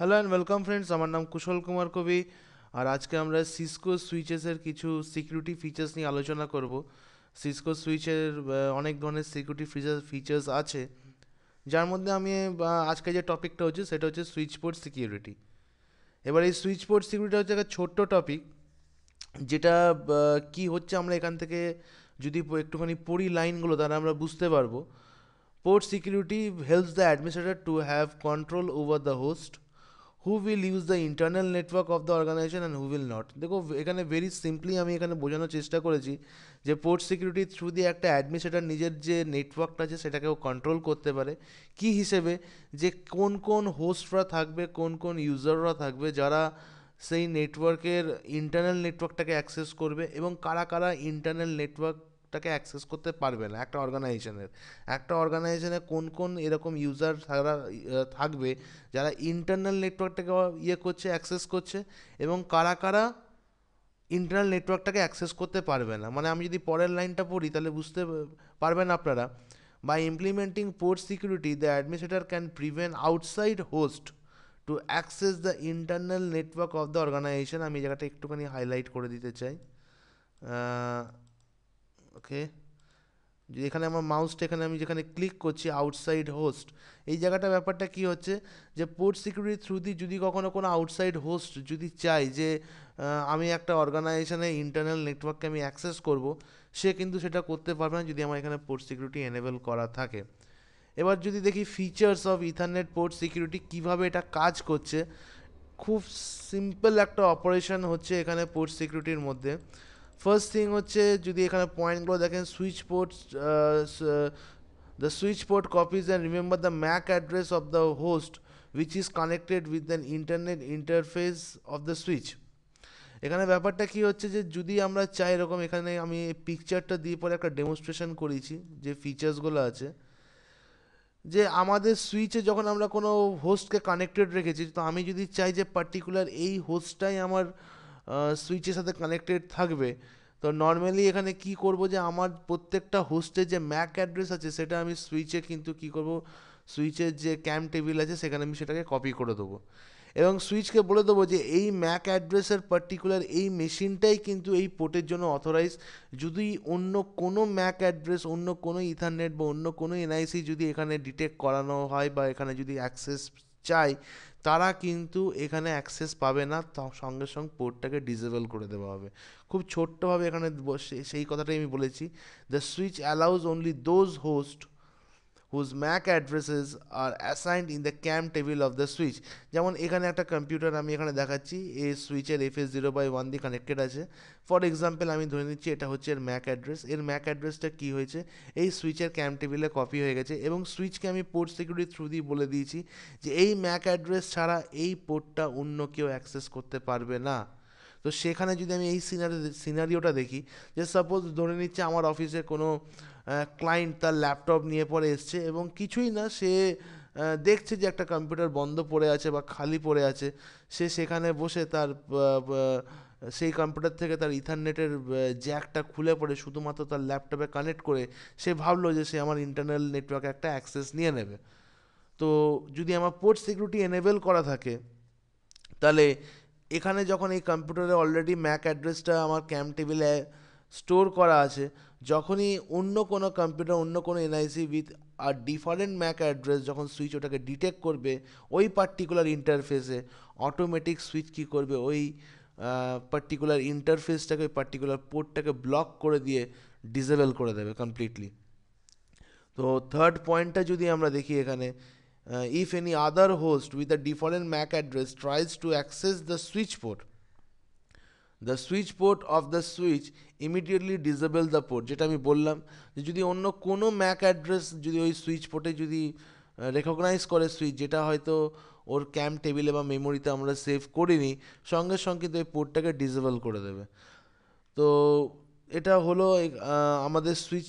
hello and welcome friends আমার নাম কুশল কুমার কবি আর আজকে আমরা সিসকো সুইচেসের কিছু সিকিউরিটি ফিচার্স নিয়ে আলোচনা করব সিসকো সুইচের অনেক ধরনের সিকিউরিটি ফিচার ফিচার্স আছে যার মধ্যে আমি আজকে যে টপিকটা হচ্ছে সেটা হচ্ছে সুইচ পোর্ট সিকিউরিটি এবার এই সুইচ পোর্ট সিকিউরিটি হচ্ছে একটা ছোট্ট টপিক যেটা কি হচ্ছে আমরা এখান থেকে যদি একটুখানি পড়ি লাইনগুলো তাহলে আমরা বুঝতে পারবো port security helps the administrator to have control over the host who will use the internal network of the organisation and who will not দেখো এখানে ভেরি সিম্পলি আমি এখানে বোঝানোর চেষ্টা করেছি যে পোর্ট সিকিউরিটির থ্রু দিয়ে একটা অ্যাডমিনিস্ট্রেটার নিজের যে নেটওয়ার্কটা আছে সেটাকেও কন্ট্রোল করতে পারে কি হিসেবে যে কোন কোন হোস্টরা থাকবে কোন কোন ইউজাররা থাকবে যারা সেই নেটওয়ার্কের ইন্টারনাল নেটওয়ার্কটাকে অ্যাক্সেস করবে এবং কারা কারা ইন্টারনাল নেটওয়ার্ক টাকে অ্যাক্সেস করতে পারবে না একটা অর্গানাইজেশনের একটা অর্গানাইজেশনে কোন কোন এরকম ইউজার তারা ইয়ে, থাকবে যারা ইন্টারনাল নেটওয়ার্কটাকে ইয়ে করছে অ্যাক্সেস করছে এবং কারা কারা ইন্টারনাল নেটওয়ার্কটাকে অ্যাক্সেস করতে পারবে না মানে আমি যদি পরের লাইনটা পড়ি তাহলে বুঝতে পারবেন আপনারা by implementing port security the administrator can prevent outside host to access the internal network of the organisation আমি জায়গাটা একটুখানি হাইলাইট করে দিতে চাই ওকে যদি এখানে আমার মাউসটা এখানে আমি যেখানে ক্লিক করছি আউটসাইড হোস্ট এই জায়গাটা ব্যাপারটা কি হচ্ছে যে পোর্ট সিকিউরিটি থ্রু দিয়ে যদি কখনো কোনো আউটসাইড হোস্ট যদি চাই যে আমি একটা অর্গানাইজেশানে ইন্টারনাল নেটওয়ার্ককে আমি অ্যাক্সেস করব সে কিন্তু সেটা করতে পারবে না যদি আমার এখানে পোর্ট সিকিউরিটি এনেবেল করা থাকে এবার যদি দেখি features of ethernet port security কিভাবে এটা কাজ করছে খুব সিম্পল একটা অপারেশন হচ্ছে এখানে পোর্ট সিকিউরিটির মধ্যে ফার্স্ট থিং হচ্ছে যদি এখানে পয়েন্টগুলো দেখেন switch port the switch port copies and remember the MAC address of the host which is connected with than internet interface of the switch এখানে ব্যাপারটা কি হচ্ছে যে যদি আমরা চাই এরকম এখানে আমি পিকচারটা দিয়ে পরে একটা ডেমনস্ট্রেশন করেছি যে ফিচার্সগুলো আছে যে আমাদের সুইচে যখন আমরা কোনো হোস্টকে কানেক্টেড রেখেছি তো আমি যদি চাই যে পার্টিকুলার এই হোস্টটাই আমার সুইচের সাথে কানেক্টেড থাকবে তো নর্মালি এখানে কি করব যে আমার প্রত্যেকটা হোস্টের যে ম্যাক অ্যাড্রেস আছে সেটা আমি সুইচে কিন্তু কি করব সুইচের যে ক্যাম টেবিল আছে সেখানে আমি সেটাকে কপি করে দেবো এবং সুইচকে বলে দেবো যে এই ম্যাক অ্যাড্রেসের পার্টিকুলার এই মেশিনটাই কিন্তু এই পোর্টের জন্য অথরাইজ যদি অন্য কোনো ম্যাক অ্যাড্রেস অন্য কোনো ইথারনেট বা অন্য কোনো এনআইসি যদি এখানে ডিটেক্ট করানো হয় বা এখানে যদি অ্যাক্সেস চাই তারা কিন্তু এখানে অ্যাক্সেস পাবে না সঙ্গে সঙ্গে পোর্টটাকে ডিসেবল করে দেওয়া হবে খুব ছোট্টভাবে এখানে সেই কথাটাই আমি বলেছি the switch allows only those host whose MAC addresses are assigned in the CAM table of the switch যেমন এখানে একটা কম্পিউটার আমি এখানে দেখাচ্ছি এই সুইচের F S zero by one দিয়ে কানেক্টেড আছে ফর এক্সাম্পল আমি ধরে নিচ্ছি এটা হচ্ছে এর ম্যাক অ্যাড্রেস এর ম্যাক অ্যাড্রেসটা কী হয়েছে এই সুইচের ক্যাম টেবিলে কপি হয়ে গেছে এবং সুইচকে আমি পোর্ট সিকিউরিটি থ্রু দিয়ে বলে দিয়েছি যে এই ম্যাক অ্যাড্রেস ছাড়া এই পোর্টটা অন্য কেউ অ্যাক্সেস করতে পারবে না তো সেখানে যদি আমি এই সিনারি সিনারিওটা দেখি যে সাপোজ ধরে নিচ্ছে আমার অফিসে কোনো ক্লায়েন্ট তার ল্যাপটপ নিয়ে পরে এসছে এবং কিছুই না সে দেখছে যে একটা কম্পিউটার বন্ধ পড়ে আছে বা খালি পড়ে আছে সে সেখানে বসে তার সেই কম্পিউটার থেকে তার ইথারনেটের জ্যাকটা খুলে পড়ে শুধুমাত্র তার ল্যাপটপে কানেক্ট করে সে ভাবলো যে সে আমার ইন্টারনাল নেটওয়ার্কে একটা অ্যাক্সেস নিয়ে নেবে তো যদি আমার পোর্ট সিকিউরিটি এনেবেল করা থাকে তাহলে এখানে যখন এই কম্পিউটারে অলরেডি ম্যাক অ্যাড্রেসটা আমার ক্যাম্প টেবিলে স্টোর করা আছে যখনই অন্য কোনো কম্পিউটার অন্য কোনো এনআইসি উইথ আর ডিফারেন্ট ম্যাক অ্যাড্রেস যখন সুইচ ওটাকে ডিটেক্ট করবে ওই পার্টিকুলার ইন্টারফেসে অটোমেটিক সুইচ কী করবে ওই পার্টিকুলার ইন্টারফেসটাকে ওই পার্টিকুলার পোর্টটাকে ব্লক করে দিয়ে ডিসেবল করে দেবে কমপ্লিটলি তো থার্ড পয়েন্টটা যদি আমরা দেখি এখানে if any other host with a different MAC address tries to access the switch port the switch port of the switch immediately disable the port যেটা আমি বললাম যে যদি অন্য কোনো ম্যাক অ্যাড্রেস যদি ওই সুইচ পোর্টে যদি রেকগনাইজ করে সুইচ যেটা হয়তো ওর ক্যাম্প টেবিলে বা মেমোরিতে আমরা সেভ করিনি সঙ্গে সঙ্গে কিন্তু এই পোর্টটাকে ডিজেবল করে দেবে তো এটা হলো আমাদের সুইচ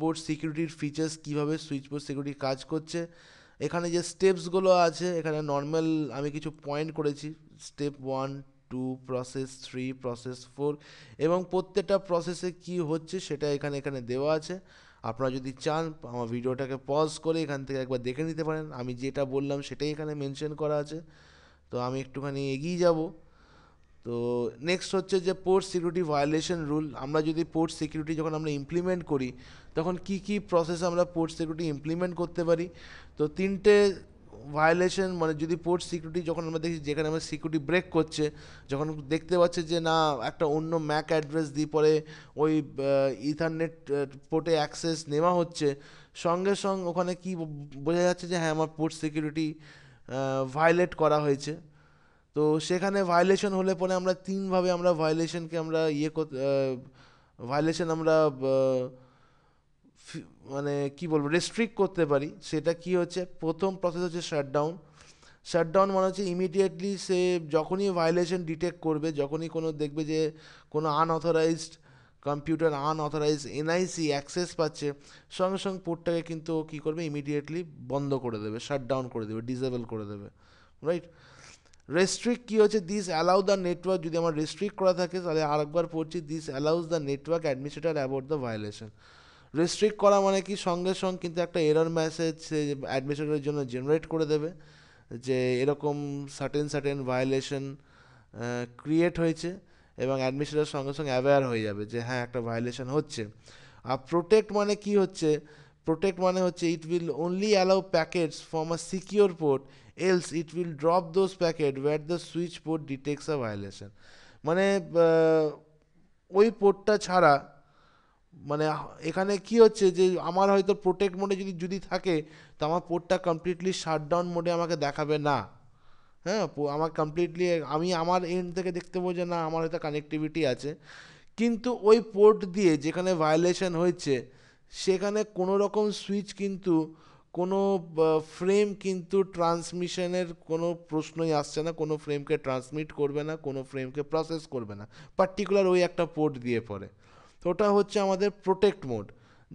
পোর্ট সিকিউরিটির ফিচার্স কীভাবে সুইচ পোর্ট সিকিউরিটি কাজ করছে এখানে যে স্টেপসগুলো আছে এখানে নর্মাল আমি কিছু পয়েন্ট করেছি step one two process three process four এবং প্রত্যেকটা প্রসেসে কি হচ্ছে সেটা এখানে এখানে দেওয়া আছে আপনারা যদি চান আমার ভিডিওটাকে পজ করে এখান থেকে একবার দেখে নিতে পারেন আমি যেটা বললাম সেটাই এখানে মেনশন করা আছে তো আমি একটুখানি এগিয়ে যাব তো নেক্সট হচ্ছে যে পোর্ট সিকিউরিটি ভায়োলেশন রুল আমরা যদি পোর্ট সিকিউরিটি যখন আমরা ইমপ্লিমেন্ট করি তখন কি কি প্রসেস আমরা পোর্ট সিকিউরিটি ইমপ্লিমেন্ট করতে পারি তো তিনটে ভায়োলেশন মানে যদি পোর্ট সিকিউরিটি যখন আমরা দেখি যেখানে আমরা সিকিউরিটি ব্রেক করছে যখন দেখতে পাচ্ছে যে না একটা অন্য ম্যাক অ্যাড্রেস দিয়ে পরে ওই ইথারনেট পোর্টে অ্যাক্সেস নেওয়া হচ্ছে সঙ্গে সঙ্গে ওখানে কি বোঝা যাচ্ছে যে হ্যাঁ আমার পোর্ট সিকিউরিটি ভায়োলেট করা হয়েছে তো সেখানে ভায়োলেশন হলে পরে আমরা তিনভাবে আমরা ভায়োলেশনকে আমরা ইয়ে ভায়োলেশন আমরা মানে কি বলবো রেস্ট্রিক্ট করতে পারি সেটা কি হচ্ছে প্রথম প্রসেস হচ্ছে শাটডাউন শাটডাউন মানে হচ্ছে ইমিডিয়েটলি সে যখনই ভায়োলেশন ডিটেক্ট করবে যখনই কোনো দেখবে যে কোনো unauthorised computer unauthorise NIC access পাচ্ছে সঙ্গে সঙ্গে পোর্টটাকে কিন্তু কী করবে ইমিডিয়েটলি বন্ধ করে দেবে শাটডাউন করে দেবে ডিসেবল করে দেবে রাইট রেস্ট্রিক্ট কী হচ্ছে দিস অ্যালাউ দ্য নেটওয়ার্ক যদি আমার রেস্ট্রিক্ট করা থাকে তাহলে আরেকবার পড়ছি this allows the network administrator about the violation restrict করা মানে কি সঙ্গে সঙ্গে কিন্তু একটা এরর মেসেজ সে অ্যাডমিনিস্ট্রেটরের জন্য জেনারেট করে দেবে যে এরকম সার্টেন সার্টেন ভায়োলেশন ক্রিয়েট হয়েছে এবং অ্যাডমিনিস্ট্রেটর সঙ্গে সঙ্গে অ্যাওয়্যার হয়ে যাবে যে হ্যাঁ একটা ভায়োলেশন হচ্ছে আর প্রোটেক্ট মানে কি হচ্ছে প্রোটেক্ট মানে হচ্ছে it will only allow packets from a secure port else it will drop those packet what the switch port detects a violation মানে ওই পোর্টটা ছাড়া মানে এখানে কি হচ্ছে যে আমার হয়তো প্রোটেক্ট মোডে যদি যদি থাকে তো আমার পোর্টটা কমপ্লিটলি শাটডাউন মোডে আমাকে দেখাবে না হ্যাঁ আমার কমপ্লিটলি আমি আমার এন্ড থেকে দেখতে পাবো যে না আমার হয়তো কানেক্টিভিটি আছে কিন্তু ওই পোর্ট দিয়ে যেখানে ভায়োলেশন হয়েছে সেখানে কোনো রকম সুইচ কিন্তু কোনো ফ্রেম কিন্তু ট্রান্সমিশনের কোনো প্রশ্নই আসছে না কোনো ফ্রেমকে ট্রান্সমিট করবে না কোনো ফ্রেমকে প্রসেস করবে না পার্টিকুলার ওই একটা পোর্ট দিয়ে পড়ে তো ওটা হচ্ছে আমাদের প্রোটেক্ট মোড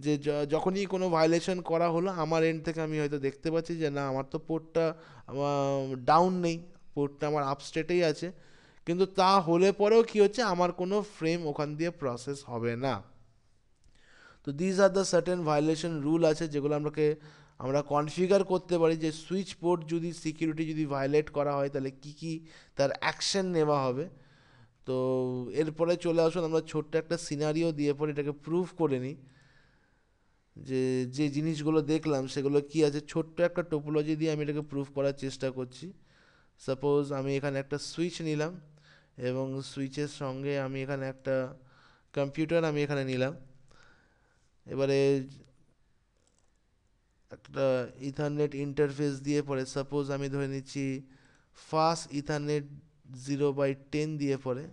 যে যখনই কোনো ভায়োলেশন করা হলো আমার এন্ড থেকে আমি হয়তো দেখতে পাচ্ছি যে না আমার তো পোর্টটা ডাউন নেই পোর্টটা আমার আপস্টেটেই আছে কিন্তু তা হলে পরেও কি হচ্ছে আমার কোনো ফ্রেম ওখান দিয়ে প্রসেস হবে না তো these are the certain violation rule আছে যেগুলো আমাকে আমরা কনফিগার করতে পারি যে সুইচ পোর্ট যদি সিকিউরিটি যদি ভায়োলেট করা হয় তাহলে কি কি তার অ্যাকশন নেওয়া হবে তো এরপরে চলে আসুন আমরা ছোট্ট একটা সিনারিও দিয়ে পরে এটাকে প্রুভ করে নিই যে যে জিনিসগুলো দেখলাম সেগুলো কি আছে ছোট্ট একটা টোপোলজি দিয়ে আমি এটাকে প্রুভ করার চেষ্টা করছি সাপোজ আমি এখানে একটা সুইচ নিলাম এবং সুইচের সঙ্গে আমি এখানে একটা কম্পিউটার আমি এখানে নিলাম এবারে একটা ইথারনেট ইন্টারফেস দিয়ে পরে সাপোজ আমি ধরে নিচ্ছি fast ethernet zero by ten দিয়ে পরে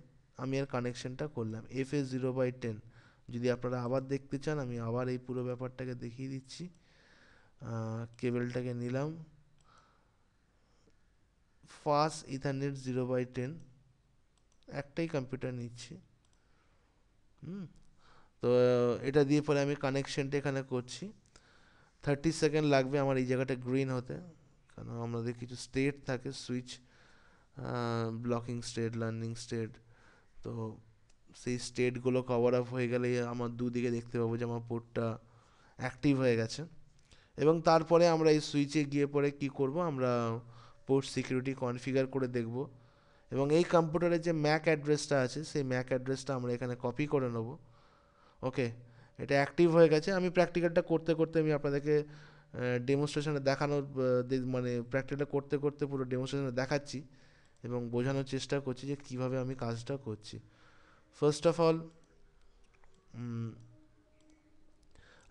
আমি আর কানেকশানটা করলাম F A zero by ten যদি আপনারা আবার দেখতে চান আমি আবার এই পুরো ব্যাপারটাকে দেখিয়ে দিচ্ছি কেবেলটাকে নিলাম first ethernet zero by ten একটাই কম্পিউটার নিচ্ছি হুম তো এটা দিয়ে পরে আমি কানেকশানটা এখানে করছি থার্টি সেকেন্ড লাগবে আমার এই জায়গাটা গ্রিন হতে কারণ আমাদের কিছু স্টেট থাকে switch blocking state learning state তো সেই স্টেটগুলো কভার আপ হয়ে গেলেই আমার দুদিকে দেখতে পাবো যে আমার পোর্টটা অ্যাক্টিভ হয়ে গেছে এবং তারপরে আমরা এই সুইচে গিয়ে পরে কি করব আমরা পোর্ট সিকিউরিটি কনফিগার করে দেখব এবং এই কম্পিউটারের যে ম্যাক অ্যাড্রেসটা আছে সেই ম্যাক অ্যাড্রেসটা আমরা এখানে কপি করে নেব ওকে এটা অ্যাক্টিভ হয়ে গেছে আমি প্র্যাকটিক্যালটা করতে করতে আমি আপনাদেরকে ডেমনস্ট্রেশনে দেখানোর মানে প্র্যাকটিক্যালটা করতে করতে পুরো ডেমনস্ট্রেশনে দেখাচ্ছি এবং বোঝানোর চেষ্টা করছি যে কিভাবে আমি কাজটা করছি ফার্স্ট অফ অল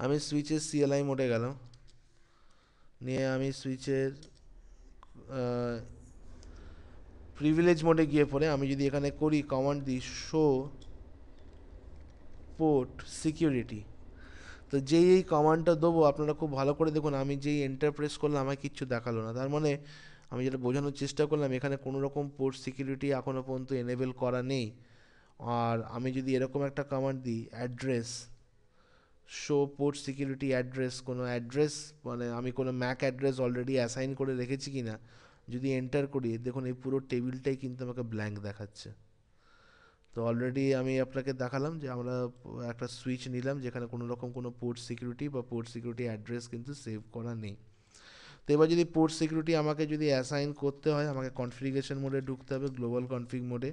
আমি সুইচের সিএলআই মোডে গেলাম নিয়ে আমি সুইচের প্রিভিলেজ মোডে গিয়ে পরে আমি যদি এখানে করি কমান্ড দিই শো পোর্ট সিকিউরিটি তো যেই এই কমান্ডটা দেবো আপনারা খুব ভালো করে দেখুন আমি যেই এন্টারপ্রেস করলাম আমার কিচ্ছু দেখালো না তার মানে আমি যেটা বোঝানোর চেষ্টা করলাম এখানে কোনো রকম পোর্ট সিকিউরিটি এখনও পর্যন্ত এনেবেল করা নেই আর আমি যদি এরকম একটা কামান্ড দিই address show port security address কোনো অ্যাড্রেস মানে আমি কোনো ম্যাক অ্যাড্রেস অলরেডি অ্যাসাইন করে রেখেছি কি না যদি এন্টার করি দেখুন এই পুরো টেবিলটাই কিন্তু আমাকে ব্ল্যাঙ্ক দেখাচ্ছে তো অলরেডি আমি আপনাকে দেখালাম যে আমরা একটা সুইচ নিলাম যেখানে কোনো রকম কোনো পোর্ট সিকিউরিটি বা পোর্ট সিকিউরিটি অ্যাড্রেস কিন্তু সেভ করা নেই এবার যদি পোর্ট সিকিউরিটি আমাকে যদি অ্যাসাইন করতে হয় আমাকে কনফিগারেশন মোডে ঢুকতে হবে গ্লোবাল কনফিগ মোডে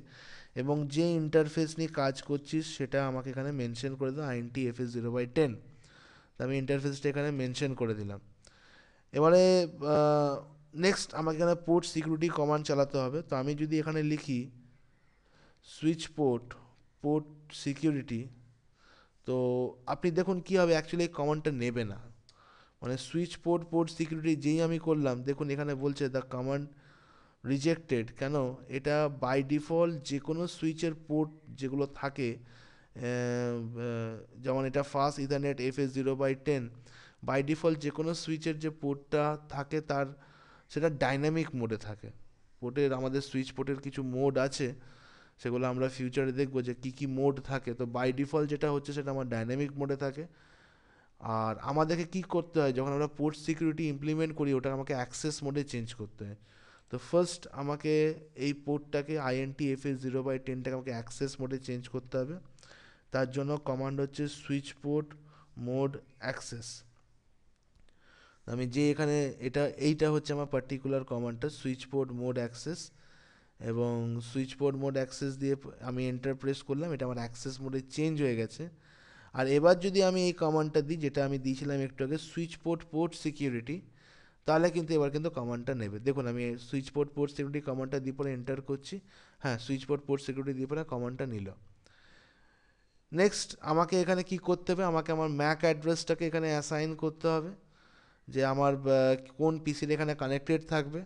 এবং যে ইন্টারফেস নিয়ে কাজ করছিস সেটা আমাকে এখানে মেনশন করে দেবো int F S zero by ten তো আমি ইন্টারফেসটা এখানে মেনশন করে দিলাম এবারে নেক্সট আমাকে এখানে পোর্ট সিকিউরিটি কমান্ড চালাতে হবে তো আমি যদি এখানে লিখি সুইচ পোর্ট পোর্ট সিকিউরিটি তো আপনি দেখুন কী হবে অ্যাকচুয়ালি এই কমান্ডটা নেবে না মানে সুইচ পোর্ট পোর্ট সিকিউরিটি যেই আমি করলাম দেখুন এখানে বলছে দ্য কমান্ড রিজেক্টেড কেন এটা বাই ডিফল্ট যে কোনো সুইচের পোর্ট যেগুলো থাকে যেমন এটা fast ethernet F S zero by ten by default যে কোনো সুইচের যে পোর্টটা থাকে তার সেটা ডাইনামিক মোডে থাকে পোর্টের আমাদের সুইচ পোর্টের কিছু মোড আছে সেগুলো আমরা ফিউচারে দেখবো যে কী কী মোড থাকে তো বাই ডিফল্ট যেটা হচ্ছে সেটা আমার ডাইনামিক মোডে থাকে আর আমাদেরকে কি করতে হয় যখন আমরা পোর্ট সিকিউরিটি ইমপ্লিমেন্ট করি ওটা আমাকে অ্যাক্সেস মোডে চেঞ্জ করতে হয় তো ফার্স্ট আমাকে এই পোর্টটাকে INT F S zero by টেনটাকে আমাকে অ্যাক্সেস মোডে চেঞ্জ করতে হবে তার জন্য কমান্ড হচ্ছে সুইচ পোর্ট মোড অ্যাক্সেস আমি যে এখানে এটা এইটা হচ্ছে আমার পার্টিকুলার কমান্ডটা সুইচ পোর্ট মোড অ্যাক্সেস এবং সুইচ পোর্ট মোড অ্যাক্সেস দিয়ে আমি এন্টার প্রেস করলাম এটা আমার অ্যাক্সেস মোডে চেঞ্জ হয়ে গেছে আর এবার যদি আমি এই কমান্ডটা দিই যেটা আমি দিয়েছিলাম একটু আগে সুইচ পোর্ট পোর্ট সিকিউরিটি তাহলে কিন্তু এবার কিন্তু কমান্ডটা নেবে দেখুন আমি সুইচ পোর্ট পোর্ট সিকিউরিটি কমান্ডটা দিয়ে পরে এন্টার করছি হ্যাঁ সুইচ পোর্ট পোর্ট সিকিউরিটি দিয়ে পরে কমান্ডটা নিল নেক্সট আমাকে এখানে কি করতে হবে আমাকে আমার ম্যাক অ্যাড্রেসটাকে এখানে অ্যাসাইন করতে হবে যে আমার কোন পিসির এখানে কানেক্টেড থাকবে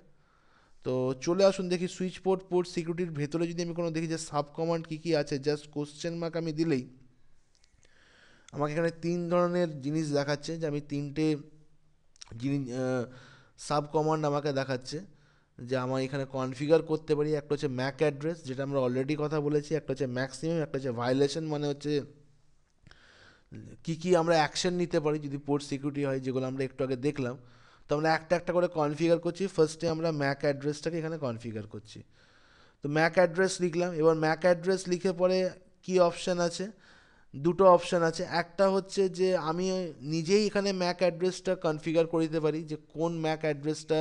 তো চলে আসুন দেখি সুইচ পোর্ট পোর্ট সিকিউরিটির ভেতরে যদি আমি কোনো দেখি যে সাব কমান্ড কী কী আছে জাস্ট কোশ্চেন মার্ক আমি দিলেই আমাকে এখানে তিন ধরনের জিনিস দেখাচ্ছে যে আমি তিনটে জিনিস সাব কমান্ড আমাকে দেখাচ্ছে যে আমার এখানে কনফিগার করতে পারি একটা হচ্ছে ম্যাক অ্যাড্রেস যেটা আমরা অলরেডি কথা বলেছি একটা হচ্ছে ম্যাক্সিমাম একটা হচ্ছে ভায়োলেশন মানে হচ্ছে কী কী আমরা অ্যাকশন নিতে পারি যদি পোর্ট সিকিউরিটি হয় যেগুলো আমরা একটু আগে দেখলাম তো আমরা একটা একটা করে কনফিগার করছি ফার্স্টে আমরা ম্যাক অ্যাড্রেসটাকে এখানে কনফিগার করছি তো ম্যাক অ্যাড্রেস লিখলাম এবার ম্যাক অ্যাড্রেস লিখে পরে কি অপশান আছে দুটো অপশান আছে একটা হচ্ছে যে আমি নিজেই এখানে ম্যাক অ্যাড্রেসটা কনফিগার করে দিতে পারি যে কোন ম্যাক অ্যাড্রেসটা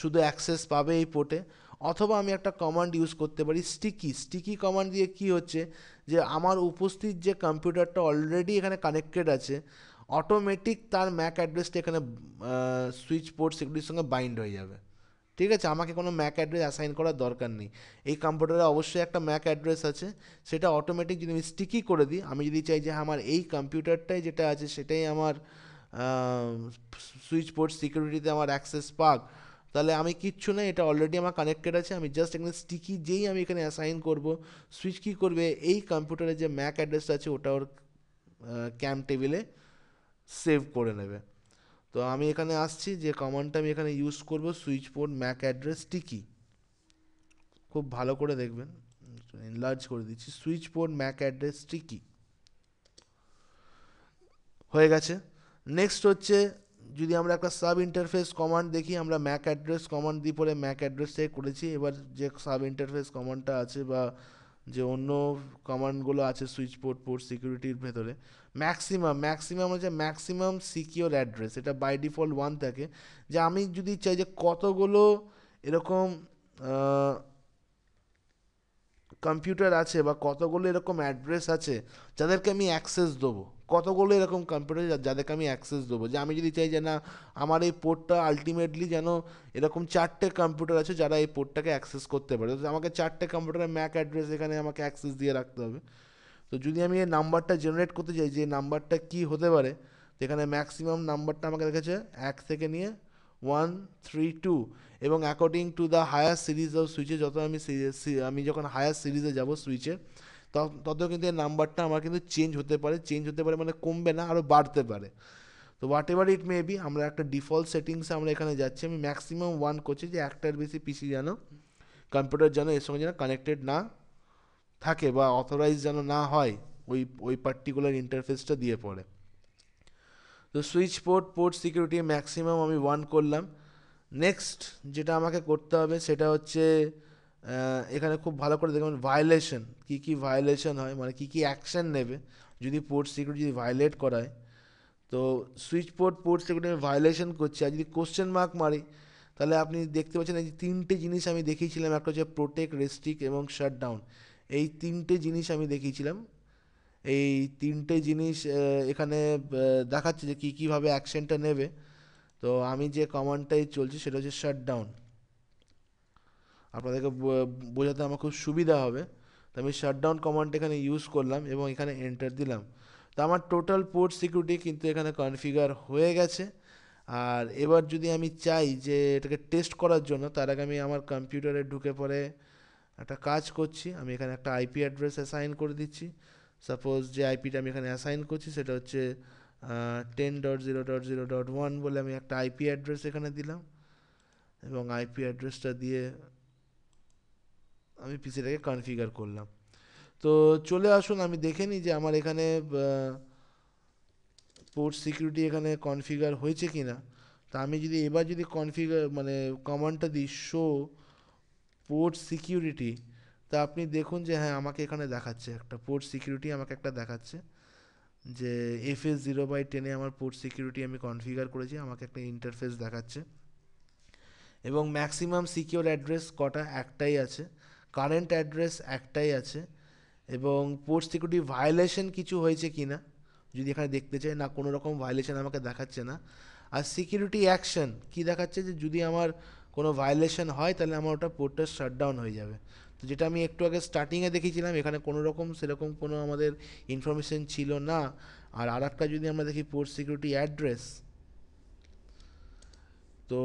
শুধু অ্যাক্সেস পাবে এই পোর্টে অথবা আমি একটা কমান্ড ইউজ করতে পারি স্টিকি স্টিকি কমান্ড দিয়ে কি হচ্ছে যে আমার উপস্থিত যে কম্পিউটারটা অলরেডি এখানে কানেক্টেড আছে অটোমেটিক তার ম্যাক অ্যাড্রেসটা এখানে সুইচ পোর্ট সেগুলির সঙ্গে বাইন্ড হয়ে যাবে ঠিক আছে আমাকে কোনো ম্যাক অ্যাড্রেস অ্যাসাইন করার দরকার নেই এই কম্পিউটারে অবশ্যই একটা ম্যাক অ্যাড্রেস আছে সেটা অটোমেটিক যদি আমি স্টিকি করে দিই আমি যদি চাই যে হ্যাঁ, আমার এই কম্পিউটারটাই যেটা আছে সেটাই আমার সুইচ বোর্ড সিকিউরিটিতে আমার অ্যাক্সেস পাক তাহলে আমি কিচ্ছু না এটা অলরেডি আমার কানেক্টেড আছে আমি জাস্ট এখানে স্টিকি যেই আমি এখানে অ্যাসাইন করব সুইচ কি করবে এই কম্পিউটারে যে ম্যাক অ্যাড্রেসটা আছে ওটা ওর ক্যাম্প টেবিলে সেভ করে নেবে তো আমি এখানে আসছি যে কমান্ডটা আমি এখানে ইউজ করব সুইচ পোর্ট ম্যাক অ্যাড্রেস টিকি খুব ভালো করে দেখবেন এনলার্জ করে দিচ্ছি সুইচ পোর্ট ম্যাক অ্যাড্রেস টিকি হয়ে গেছে নেক্সট হচ্ছে যদি আমরা একটা সাব ইন্টারফেস কমান্ড দেখি আমরা ম্যাক অ্যাড্রেস কমান্ড দিয়ে পরে ম্যাক থেকে করেছি এবার যে সাব ইন্টারফেস কমান্ডটা আছে বা যে অন্য কমান্ডগুলো আছে সুইচ পোর্ট পোর্ট সিকিউরিটির ভেতরে ম্যাক্সিমাম ম্যাক্সিমাম হচ্ছে ম্যাক্সিমাম সিকিওর অ্যাড্রেস এটা বাই ডিফল্ট ওয়ান থাকে যে আমি যদি চাই যে কতগুলো এরকম কম্পিউটার আছে বা কতগুলো এরকম অ্যাড্রেস আছে যাদেরকে আমি অ্যাক্সেস দেবো কতগুলো এরকম কম্পিউটার যাদেরকে আমি অ্যাক্সেস দেবো যে আমি যদি চাই যে না আমার এই পোর্টটা আলটিমেটলি যেন এরকম চারটে কম্পিউটার আছে যারা এই পোর্টটাকে অ্যাক্সেস করতে পারে তো আমাকে চারটে কম্পিউটারের ম্যাক অ্যাড্রেস এখানে আমাকে অ্যাক্সেস দিয়ে রাখতে হবে তো যদি আমি এই নাম্বারটা জেনারেট করতে চাই যে নাম্বারটা কি হতে পারে এখানে ম্যাক্সিমাম নাম্বারটা আমাকে রেখেছে এক থেকে নিয়ে ওয়ান থ্রি টু এবং according to the higher series of সুইচে যত আমি আমি যখন হায়ার সিরিজে যাব সুইচে তত কিন্তু এই নাম্বারটা আমার কিন্তু চেঞ্জ হতে পারে চেঞ্জ হতে পারে মানে কমবে না আরও বাড়তে পারে তো whatever it may be আমরা একটা ডিফল্ট সেটিংসে আমরা এখানে যাচ্ছি আমি ম্যাক্সিমাম ওয়ান করছি যে একটার বেশি পিসি যেন কম্পিউটার যেন এর সঙ্গে যেন কানেক্টেড না থাকে বা অথরাইজ যেন না হয় ওই ওই পার্টিকুলার ইন্টারফেসটা দিয়ে পড়ে তো switch port port security maximum আমি ওয়ান করলাম নেক্সট যেটা আমাকে করতে হবে সেটা হচ্ছে এখানে খুব ভালো করে দেখবেন ভায়োলেশন কী কী ভায়োলেশন হয় মানে কী কী অ্যাকশান নেবে যদি পোর্ট সিকিউরিটি যদি ভায়োলেট করায় তো সুইচ পোর্ট পোর্ট সিকিউরিটি আমি ভায়োলেশন করছি আর যদি কোশ্চেন মার্ক মারি তাহলে আপনি দেখতে পাচ্ছেন এই তিনটে জিনিস আমি দেখিয়েছিলাম একটা হচ্ছে প্রোটেক্ট রেস্ট্রিক এবং শাটডাউন এই তিনটে জিনিস আমি দেখিয়েছিলাম এই তিনটে জিনিস এখানে দেখাচ্ছে যে কী কীভাবে অ্যাকশনটা নেবে তো আমি যে কমান্ডটাই চলছে সেটা হচ্ছে শাটডাউন আপনাদেরকে বোঝাতে আমার খুব সুবিধা হবে তো আমি শাটডাউন কমান্ড এখানে ইউজ করলাম এবং এখানে এন্টার দিলাম তো আমার টোটাল পোর্ট সিকিউরিটি কিন্তু এখানে কনফিগার হয়ে গেছে আর এবার যদি আমি চাই যে এটাকে টেস্ট করার জন্য তার আগে আমি আমার কম্পিউটারে ঢুকে পড়ে একটা কাজ করছি আমি এখানে একটা আইপি অ্যাড্রেস অ্যাসাইন করে দিচ্ছি সাপোজ যে আইপিটা আমি এখানে অ্যাসাইন করছি সেটা হচ্ছে ten dot zero dot zero dot one বলে আমি একটা আইপি অ্যাড্রেস এখানে দিলাম এবং আইপি অ্যাড্রেসটা দিয়ে আমি পিসিটাকে কনফিগার করলাম তো চলে আসুন আমি দেখে নিই যে আমার এখানে পোর্ট সিকিউরিটি এখানে কনফিগার হয়েছে কি না তা আমি যদি এবার যদি কনফিগার মানে কমান্ডটা দিই শো পোর্ট সিকিউরিটি তা আপনি দেখুন যে হ্যাঁ আমাকে এখানে দেখাচ্ছে একটা পোর্ট সিকিউরিটি আমাকে একটা দেখাচ্ছে যে এফ এস জিরো বাই টেনে আমার পোর্ট সিকিউরিটি আমি কনফিগার করেছি আমাকে একটা ইন্টারফেস দেখাচ্ছে এবং ম্যাক্সিমাম সিকিওর অ্যাড্রেস কটা একটাই আছে কারেন্ট অ্যাড্রেস একটাই আছে এবং পোর্ট সিকিউরিটি ভায়োলেশন কিছু হয়েছে কি না যদি এখানে দেখতে চাই না কোনো রকম ভায়োলেশন আমাকে দেখাচ্ছে না আর সিকিউরিটি অ্যাকশন কি দেখাচ্ছে যে যদি আমার কোনো ভায়োলেশন হয় তাহলে আমার ওটা পোর্টটা শাটডাউন হয়ে যাবে তো যেটা আমি একটু আগে স্টার্টিংয়ে দেখেছিলাম এখানে কোনো রকম সেরকম কোনো আমাদের ইনফরমেশান ছিল না আর আর একটা যদি আমরা দেখি পোর্ট সিকিউরিটি অ্যাড্রেস তো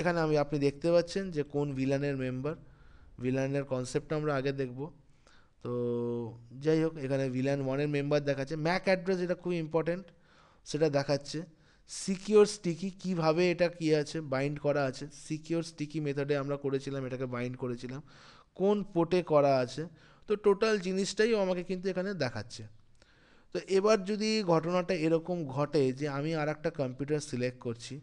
এখানে আমি আপনি দেখতে পাচ্ছেন যে কোন ভিলানের মেম্বার ভিলানের কনসেপ্ট আমরা আগে দেখব তো যাই হোক এখানে ভিলান ওয়ানের মেম্বার দেখাচ্ছে ম্যাক অ্যাড্রেস এটা খুব ইম্পর্টেন্ট সেটা দেখাচ্ছে সিকিওর স্টিকি কিভাবে এটা কী আছে বাইন্ড করা আছে সিকিওর স্টিকি মেথডে আমরা করেছিলাম এটাকে বাইন্ড করেছিলাম কোন পোর্টে করা আছে তো টোটাল জিনিসটাই আমাকে কিন্তু এখানে দেখাচ্ছে তো এবার যদি ঘটনাটা এরকম ঘটে যে আমি আর একটা কম্পিউটার সিলেক্ট করছি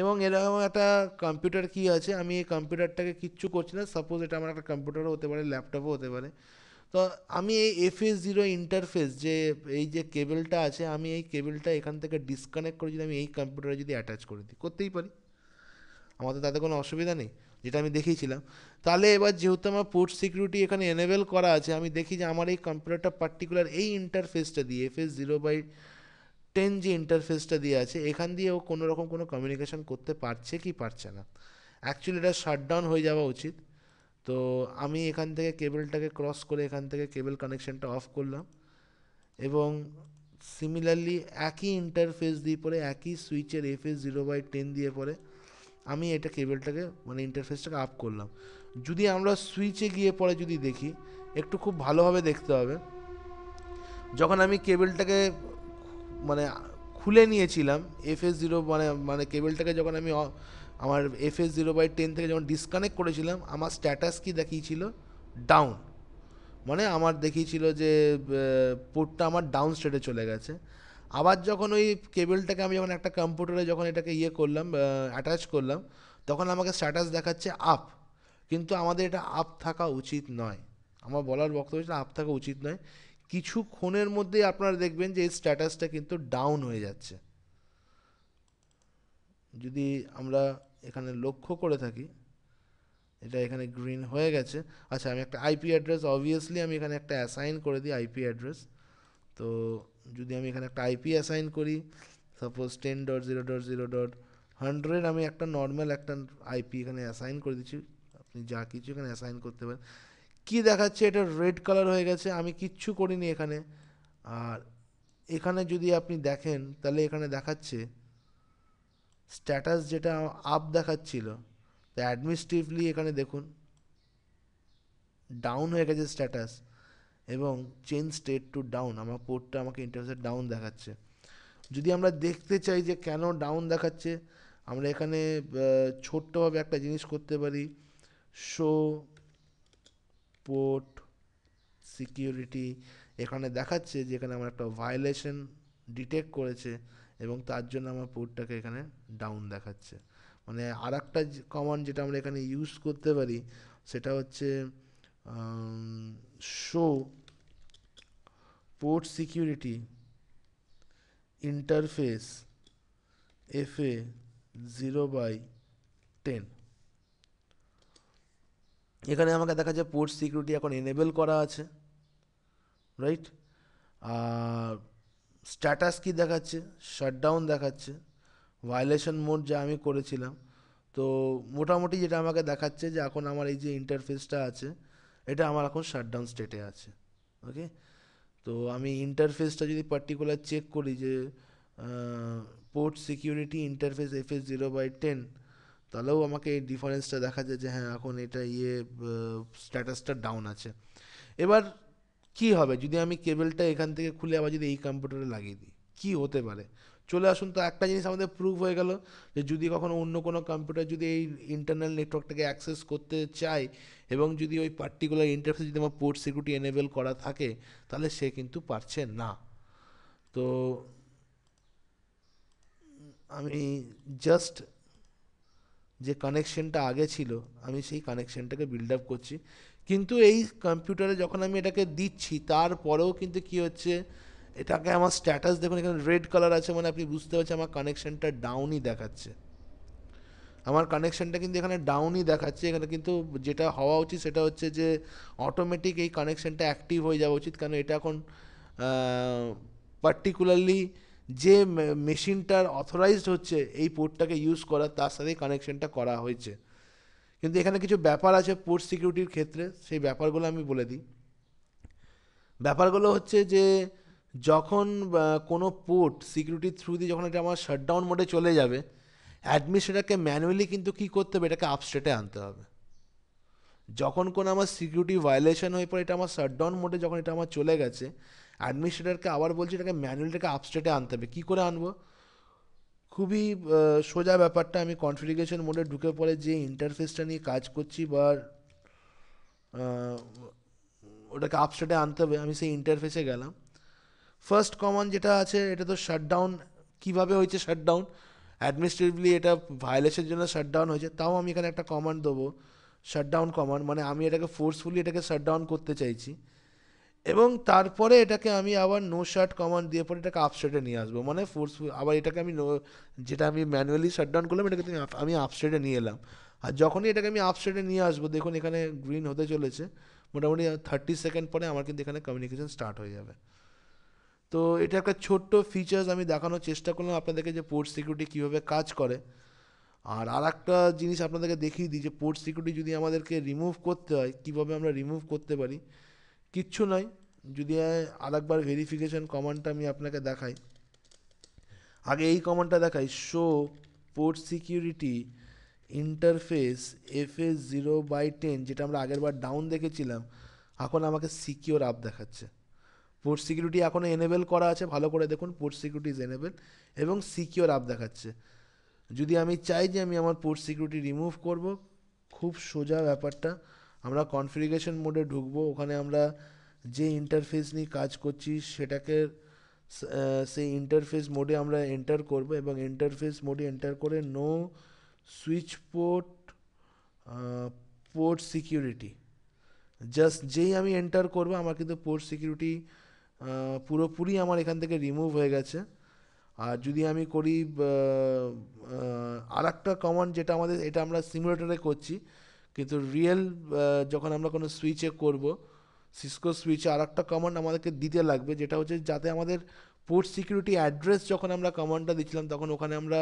এবং এরকম একটা কম্পিউটার কি আছে আমি এই কম্পিউটারটাকে কিচ্ছু করছি না সাপোজ এটা আমার একটা কম্পিউটারও হতে পারে ল্যাপটপও হতে পারে তো আমি এই এফএস জিরো ইন্টারফেস যে এই যে কেবেলটা আছে আমি এই কেবেলটা এখান থেকে ডিসকানেক্ট করে যদি আমি এই কম্পিউটারে যদি অ্যাটাচ করে দিই করতেই পারি আমাদের তাতে কোনো অসুবিধা নেই যেটা আমি দেখিয়েছিলাম তাহলে এবার যেহেতু আমার পোর্ট সিকিউরিটি এখানে এনেবেল করা আছে আমি দেখি যে আমার এই কম্পিউটারটা পার্টিকুলার এই ইন্টারফেসটা দিয়ে FS zero by ten G ইন্টারফেসটা দিয়ে আছে এখান দিয়ে ও কোনো রকম কোনো কমিউনিকেশন করতে পারছে কি পারছে না অ্যাকচুয়ালি এটা শাটডাউন হয়ে যাওয়া উচিত তো আমি এখান থেকে কেবলটাকে ক্রস করে এখান থেকে কেবল কানেকশানটা অফ করলাম এবং সিমিলারলি একই ইন্টারফেস দিয়ে পরে একই সুইচের F S zero by ten দিয়ে পরে আমি এটা কেবলটাকে মানে ইন্টারফেসটাকে আপ করলাম যদি আমরা সুইচে গিয়ে পরে যদি দেখি একটু খুব ভালোভাবে দেখতে হবে যখন আমি কেবলটাকে মানে খুলে নিয়েছিলাম এফ এস জিরো মানে মানে কেবেলটাকে যখন আমি আমার F S zero by ten থেকে যখন ডিসকানেক্ট করেছিলাম আমার স্ট্যাটাস কি দেখিয়েছিল ডাউন মানে আমার দেখিয়েছিল যে পোর্টটা আমার ডাউন স্টেটে চলে গেছে আবার যখন ওই কেবেলটাকে আমি যখন একটা কম্পিউটারে যখন এটাকে ইয়ে করলাম অ্যাটাচ করলাম তখন আমাকে স্ট্যাটাস দেখাচ্ছে আপ কিন্তু আমাদের এটা আপ থাকা উচিত নয় আমার বলার বক্তব্য আপ থাকা উচিত নয় কিছু ক্ষণের মধ্যেই আপনারা দেখবেন যে এই স্ট্যাটাসটা কিন্তু ডাউন হয়ে যাচ্ছে যদি আমরা এখানে লক্ষ্য করে থাকি এটা এখানে গ্রিন হয়ে গেছে আচ্ছা আমি একটা আইপি অ্যাড্রেস অবভিয়াসলি আমি এখানে একটা অ্যাসাইন করে দিই আইপি অ্যাড্রেস তো যদি আমি এখানে একটা আইপি অ্যাসাইন করি suppose ten dot zero dot zero dot hundred আমি একটা নর্মাল একটা আইপি এখানে অ্যাসাইন করে দিচ্ছি আপনি যা কিছু এখানে অ্যাসাইন করতে পারেন কি দেখাচ্ছে এটা রেড কালার হয়ে গেছে আমি কিচ্ছু করিনি এখানে আর এখানে যদি আপনি দেখেন তাহলে এখানে দেখাচ্ছে স্ট্যাটাস যেটা আপ দেখাচ্ছিল তো অ্যাডমিনিস্ট্রেটিভলি এখানে দেখুন ডাউন হয়ে গেছে স্ট্যাটাস এবং চেঞ্জ স্টেট টু ডাউন আমার পোর্টটা আমাকে ইন্টারফেসে ডাউন দেখাচ্ছে যদি আমরা দেখতে চাই যে কেন ডাউন দেখাচ্ছে আমরা এখানে ছোট্টভাবে একটা জিনিস করতে পারি শো পোর্ট সিকিউরিটি এখানে দেখাচ্ছে যে এখানে আমার একটা ভায়োলেশন ডিটেক্ট করেছে এবং তার জন্য আমার পোর্টটাকে এখানে ডাউন দেখাচ্ছে মানে আর একটা কমান্ড যেটা আমরা এখানে ইউজ করতে পারি সেটা হচ্ছে show port security interface F A zero by ten এখানে আমাকে দেখা যায় পোর্ট সিকিউরিটি এখন এনেবেল করা আছে রাইট আর স্ট্যাটাস কি দেখাচ্ছে শাটডাউন দেখাচ্ছে ভায়োলেশন মোড যা আমি করেছিলাম তো মোটামুটি যেটা আমাকে দেখাচ্ছে যে এখন আমার এই যে ইন্টারফেসটা আছে এটা আমার এখন শাটডাউন স্টেটে আছে ওকে তো আমি ইন্টারফেসটা যদি পার্টিকুলার চেক করি যে port security interface FS zero by ten তাহলেও আমাকে এই ডিফারেন্সটা দেখা যায় যে হ্যাঁ এখন এটা ইয়ে স্ট্যাটাসটা ডাউন আছে এবার কি হবে যদি আমি কেবেলটা এখান থেকে খুলে আবার যদি এই কম্পিউটারে লাগিয়ে দিই কি হতে পারে চলে আসুন তো একটা জিনিস আমাদের প্রুভ হয়ে গেল যে যদি কখনো অন্য কোনো কম্পিউটার যদি এই ইন্টারনাল নেটওয়ার্কটাকে অ্যাক্সেস করতে চায় এবং যদি ওই পার্টিকুলার ইন্টারফেস যদি আমার পোর্ট সিকিউরিটি এনেবেল করা থাকে তাহলে সে কিন্তু পারছে না তো আমি জাস্ট যে কানেকশনটা আগে ছিল আমি সেই কানেকশনটাকে বিল্ড আপ করছি কিন্তু এই কম্পিউটারে যখন আমি এটাকে দিচ্ছি তারপরেও কিন্তু কি হচ্ছে এটাকে আমার স্ট্যাটাস দেখুন এখানে রেড কালার আছে মানে আপনি বুঝতে পারছেন আমার কানেকশনটা ডাউনই দেখাচ্ছে আমার কানেকশনটা কিন্তু এখানে ডাউনই দেখাচ্ছে এখানে কিন্তু যেটা হওয়া উচিত সেটা হচ্ছে যে অটোমেটিক এই কানেকশনটা অ্যাক্টিভ হয়ে যাওয়া উচিত কারণ এটা এখন পার্টিকুলারলি যে মেশিনটার অথরাইজড হচ্ছে এই পোর্টটাকে ইউজ করার তার সাথেই কানেকশনটা করা হয়েছে কিন্তু এখানে কিছু ব্যাপার আছে পোর্ট সিকিউরিটির ক্ষেত্রে সেই ব্যাপারগুলো আমি বলে দিই ব্যাপারগুলো হচ্ছে যে যখন কোনো পোর্ট সিকিউরিটির থ্রু দিয়ে যখন এটা আমার শাটডাউন মোডে চলে যাবে অ্যাডমিন ম্যানুয়ালি কিন্তু কী করতে হবে এটাকে আপস্টেটে আনতে হবে যখন কোনো আমার সিকিউরিটি ভায়োলেশন হয়ে পড়ে এটা আমার শাটডাউন মোডে যখন এটা আমার চলে গেছে অ্যাডমিনিস্ট্রেটারকে আবার বলছি এটাকে ম্যানুয়ালটাকে আপস্টেটে আনতে হবে কী করে আনবো খুবই সোজা ব্যাপারটা আমি কনফিগারেশন মোডে ঢুকে পড়ে যে ইন্টারফেসটা নিয়ে কাজ করছি বা ওটাকে আপস্টেটে আনতে হবে আমি সেই ইন্টারফেসে গেলাম ফার্স্ট কমন যেটা আছে এটা তো শাটডাউন কীভাবে হয়েছে শাটডাউন অ্যাডমিনিস্ট্রেটিভলি এটা ভায়োলেশনের জন্য শাটডাউন হয়েছে তাও আমি এখানে একটা কমান্ড দেবো শাটডাউন কমান্ড মানে আমি এটাকে ফোর্সফুলি এটাকে শাটডাউন করতে চাইছি এবং তারপরে এটাকে আমি আবার নো শার্ট কমান দিয়ে পরে এটাকে আপসেটে নিয়ে আসবো মানে ফোর্সফুল আবার এটাকে আমি নো যেটা আমি ম্যানুয়ালি ডাউন করলাম এটাকে আমি আপসেটে নিয়ে এলাম আর যখনই এটাকে আমি আপসেটে নিয়ে আসবো দেখুন এখানে গ্রিন হতে চলেছে মোটামুটি থার্টি সেকেন্ড পরে আমার কিন্তু এখানে কমিউনিকেশন স্টার্ট হয়ে যাবে তো এটা একটা ছোট্ট ফিচার্স আমি দেখানোর চেষ্টা করলাম আপনাদেরকে যে পোর্ট সিকিউরিটি কীভাবে কাজ করে আর আর একটা জিনিস আপনাদেরকে দেখিয়ে দিই যে পোর্ট সিকিউরিটি যদি আমাদেরকে রিমুভ করতে হয় কীভাবে আমরা রিমুভ করতে পারি কিচ্ছু নয় যদি আরেকবার ভেরিফিকেশন কমান্ডটা আমি আপনাকে দেখাই আগে এই কমান্ডটা দেখাই show port security interface F S zero by ten যেটা আমরা আগের বার ডাউন দেখেছিলাম এখন আমাকে সিকিওর আপ দেখাচ্ছে পোর্ট সিকিউরিটি এখনও এনেবেল করা আছে ভালো করে দেখুন পোর্ট সিকিউরিটি ইজ এনেবেল এবং সিকিওর আপ দেখাচ্ছে যদি আমি চাই যে আমি আমার পোর্ট সিকিউরিটি রিমুভ করব খুব সোজা ব্যাপারটা আমরা কনফিগারেশন মোডে ঢুকবো ওখানে আমরা যে ইন্টারফেস নিয়ে কাজ করছি সেটাকে সেই ইন্টারফেস মোডে আমরা এন্টার করব এবং ইন্টারফেস মোডে এন্টার করে no switch port port security just যেই আমি এন্টার করব আমার কিন্তু পোর্ট সিকিউরিটি পুরোপুরি আমার এখান থেকে রিমুভ হয়ে গেছে আর যদি আমি করি আর একটা কমান্ড যেটা আমাদের এটা আমরা সিমুলেটারে করছি কিন্তু রিয়েল যখন আমরা কোনো সুইচে করব সিসকো সুইচে আর একটা কমান্ড আমাদেরকে দিতে লাগবে যেটা হচ্ছে যাতে আমাদের পোর্ট সিকিউরিটি অ্যাড্রেস যখন আমরা কমান্ডটা দিচ্ছিলাম তখন ওখানে আমরা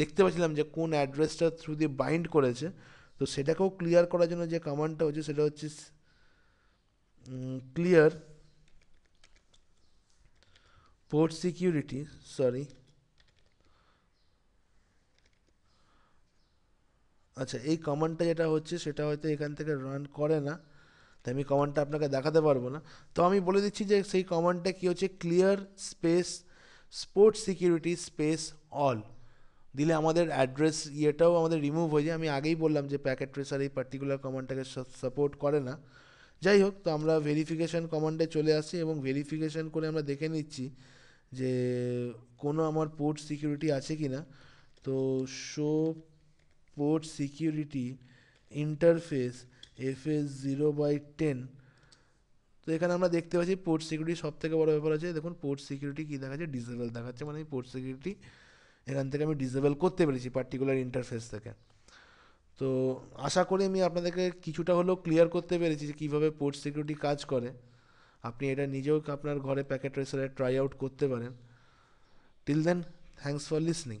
দেখতে পাচ্ছিলাম যে কোন অ্যাড্রেসটা থ্রু দিয়ে বাইন্ড করেছে তো সেটাকেও ক্লিয়ার করার জন্য যে কমান্ডটা হচ্ছে সেটা হচ্ছে ক্লিয়ার পোর্ট সিকিউরিটি সরি আচ্ছা এই কমান্ডটা যেটা হচ্ছে সেটা হয়তো এখান থেকে রান করে না তাই আমি কমান্ডটা আপনাকে দেখাতে পারবো না তো আমি বলে দিচ্ছি যে সেই কমান্ডটা কী হচ্ছে clear space sports security space all দিলে আমাদের অ্যাড্রেস ইয়েটাও আমাদের রিমুভ হয়ে যায় আমি আগেই বললাম যে প্যাকেট ট্রেসার এই পার্টিকুলার কমান্ডটাকে সাপোর্ট করে না যাই হোক তো আমরা ভেরিফিকেশান কমান্ডে চলে আসি এবং ভেরিফিকেশান করে আমরা দেখে নিচ্ছি যে কোনো আমার পোর্ট সিকিউরিটি আছে কি না তো show port security interface fs0 by 10 তো এখানে আমরা দেখতে পাচ্ছি পোর্ট সিকিউরিটি সব থেকে বড় ব্যাপার আছে দেখুন পোর্ট সিকিউরিটি কী দেখাচ্ছে ডিসেবল দেখাচ্ছে মানে পোর্ট সিকিউরিটি এখান থেকে আমি ডিসেবল করতে পেরেছি পার্টিকুলার ইন্টারফেস থেকে তো আশা করি আমি আপনাদেরকে কিছুটা হলেও ক্লিয়ার করতে পেরেছি যে কীভাবে পোর্ট সিকিউরিটি কাজ করে আপনি এটা নিজেও আপনার ঘরে প্যাকেট রেসারে ট্রাই আউট করতে পারেন till then thanks for listening